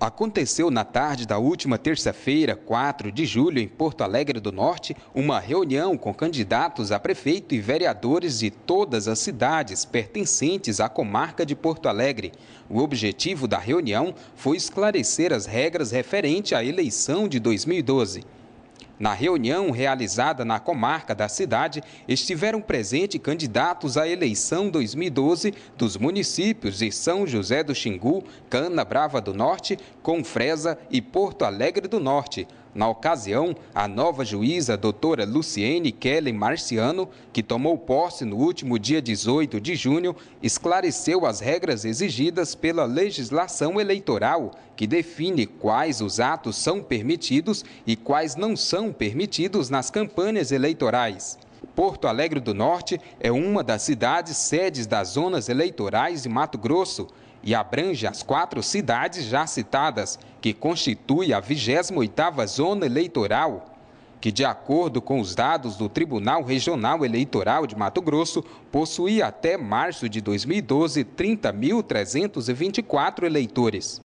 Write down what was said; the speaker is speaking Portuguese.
Aconteceu na tarde da última terça-feira, 4 de julho, em Porto Alegre do Norte, uma reunião com candidatos a prefeito e vereadores de todas as cidades pertencentes à comarca de Porto Alegre. O objetivo da reunião foi esclarecer as regras referente à eleição de 2012. Na reunião realizada na comarca da cidade, estiveram presentes candidatos à eleição 2012 dos municípios de São José do Xingu, Cana Brava do Norte, Confresa e Porto Alegre do Norte. Na ocasião, a nova juíza, doutora Luciene Kelly Marciano, que tomou posse no último dia 18 de junho, esclareceu as regras exigidas pela legislação eleitoral, que define quais os atos são permitidos e quais não são são permitidos nas campanhas eleitorais. Porto Alegre do Norte é uma das cidades sedes das zonas eleitorais de Mato Grosso e abrange as quatro cidades já citadas, que constitui a 28ª Zona Eleitoral, que de acordo com os dados do Tribunal Regional Eleitoral de Mato Grosso, possuía até março de 2012 30.324 eleitores.